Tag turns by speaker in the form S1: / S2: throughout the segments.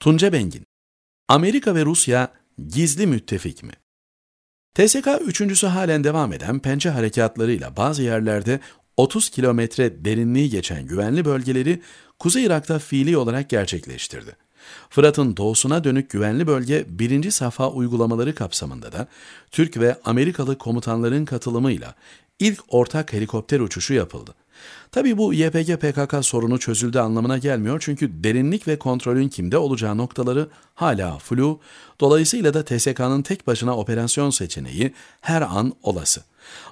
S1: Tunca Bengin Amerika ve Rusya gizli müttefik mi? TSK üçüncüsü halen devam eden pençe harekatlarıyla bazı yerlerde 30 kilometre derinliği geçen güvenli bölgeleri Kuzey Irak'ta fiili olarak gerçekleştirdi. Fırat'ın doğusuna dönük güvenli bölge birinci safa uygulamaları kapsamında da Türk ve Amerikalı komutanların katılımıyla ilk ortak helikopter uçuşu yapıldı. Tabi bu YPG PKK sorunu çözüldü anlamına gelmiyor çünkü derinlik ve kontrolün kimde olacağı noktaları hala flu. Dolayısıyla da TSK'nın tek başına operasyon seçeneği her an olası.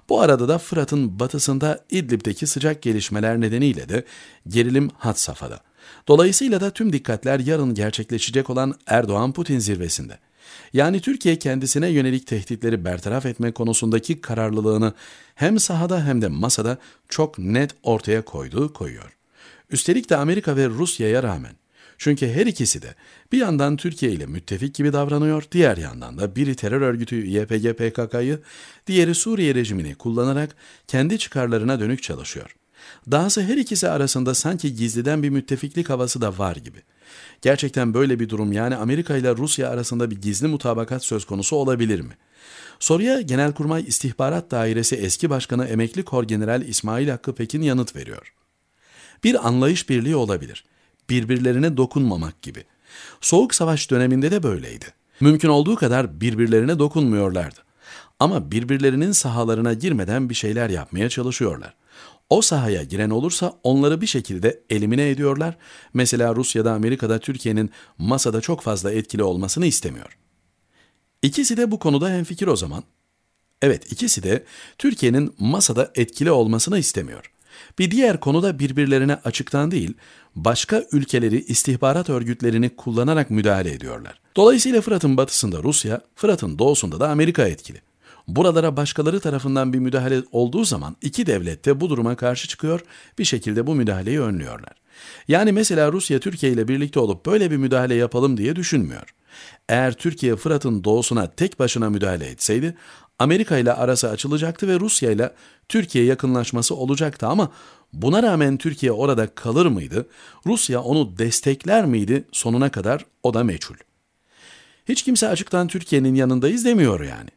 S1: Bu arada da Fırat'ın batısında İdlib'deki sıcak gelişmeler nedeniyle de gerilim hat safhada. Dolayısıyla da tüm dikkatler yarın gerçekleşecek olan Erdoğan-Putin zirvesinde. Yani Türkiye kendisine yönelik tehditleri bertaraf etme konusundaki kararlılığını hem sahada hem de masada çok net ortaya koyduğu koyuyor. Üstelik de Amerika ve Rusya'ya rağmen. Çünkü her ikisi de bir yandan Türkiye ile müttefik gibi davranıyor, diğer yandan da biri terör örgütü YPG PKK'yı, diğeri Suriye rejimini kullanarak kendi çıkarlarına dönük çalışıyor.'' Dahası her ikisi arasında sanki gizliden bir müttefiklik havası da var gibi. Gerçekten böyle bir durum yani Amerika ile Rusya arasında bir gizli mutabakat söz konusu olabilir mi? Soruya Genelkurmay İstihbarat Dairesi eski başkanı emekli Kor General İsmail Hakkı Pekin yanıt veriyor. Bir anlayış birliği olabilir. Birbirlerine dokunmamak gibi. Soğuk savaş döneminde de böyleydi. Mümkün olduğu kadar birbirlerine dokunmuyorlardı. Ama birbirlerinin sahalarına girmeden bir şeyler yapmaya çalışıyorlar. O sahaya giren olursa onları bir şekilde elimine ediyorlar. Mesela Rusya'da Amerika'da Türkiye'nin masada çok fazla etkili olmasını istemiyor. İkisi de bu konuda hemfikir o zaman. Evet ikisi de Türkiye'nin masada etkili olmasını istemiyor. Bir diğer konuda birbirlerine açıktan değil, başka ülkeleri istihbarat örgütlerini kullanarak müdahale ediyorlar. Dolayısıyla Fırat'ın batısında Rusya, Fırat'ın doğusunda da Amerika etkili. Buralara başkaları tarafından bir müdahale olduğu zaman iki devlet de bu duruma karşı çıkıyor, bir şekilde bu müdahaleyi önlüyorlar. Yani mesela Rusya Türkiye ile birlikte olup böyle bir müdahale yapalım diye düşünmüyor. Eğer Türkiye Fırat'ın doğusuna tek başına müdahale etseydi Amerika ile arası açılacaktı ve Rusya ile Türkiye yakınlaşması olacaktı ama buna rağmen Türkiye orada kalır mıydı? Rusya onu destekler miydi? Sonuna kadar o da meçhul. Hiç kimse açıktan Türkiye'nin yanındayız demiyor yani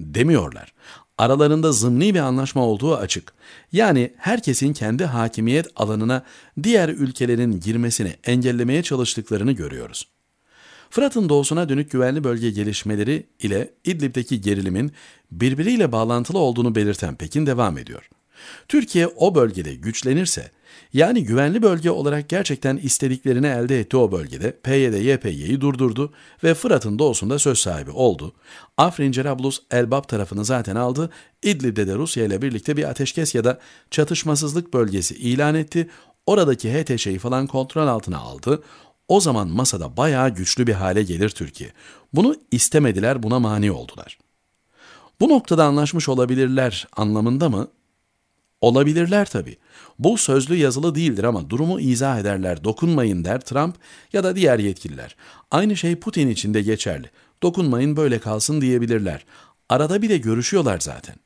S1: demiyorlar. Aralarında zımni bir anlaşma olduğu açık. Yani herkesin kendi hakimiyet alanına diğer ülkelerin girmesini engellemeye çalıştıklarını görüyoruz. Fırat'ın doğusuna dönük güvenli bölge gelişmeleri ile İdlib'deki gerilimin birbiriyle bağlantılı olduğunu belirten Pekin devam ediyor. Türkiye o bölgede güçlenirse yani güvenli bölge olarak gerçekten istediklerini elde etti o bölgede. PYD-YPY'yi durdurdu ve Fırat'ın doğusunda söz sahibi oldu. Afrin Cerablus Elbab tarafını zaten aldı. İdlib'de de Rusya ile birlikte bir ateşkes ya da çatışmasızlık bölgesi ilan etti. Oradaki HTŞ'yi falan kontrol altına aldı. O zaman masada bayağı güçlü bir hale gelir Türkiye. Bunu istemediler, buna mani oldular. Bu noktada anlaşmış olabilirler anlamında mı? Olabilirler tabii. Bu sözlü yazılı değildir ama durumu izah ederler, dokunmayın der Trump ya da diğer yetkililer. Aynı şey Putin için de geçerli. Dokunmayın böyle kalsın diyebilirler. Arada bir de görüşüyorlar zaten.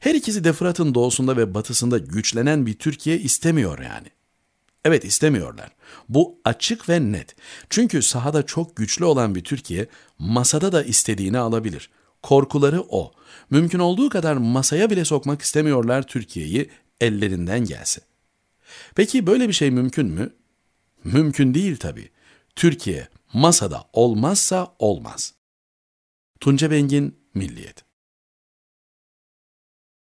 S1: Her ikisi de Fırat'ın doğusunda ve batısında güçlenen bir Türkiye istemiyor yani. Evet istemiyorlar. Bu açık ve net. Çünkü sahada çok güçlü olan bir Türkiye masada da istediğini alabilir.'' Korkuları o. Mümkün olduğu kadar masaya bile sokmak istemiyorlar Türkiye'yi ellerinden gelse. Peki böyle bir şey mümkün mü? Mümkün değil tabii. Türkiye masada olmazsa olmaz. Tunca Bengin Milliyet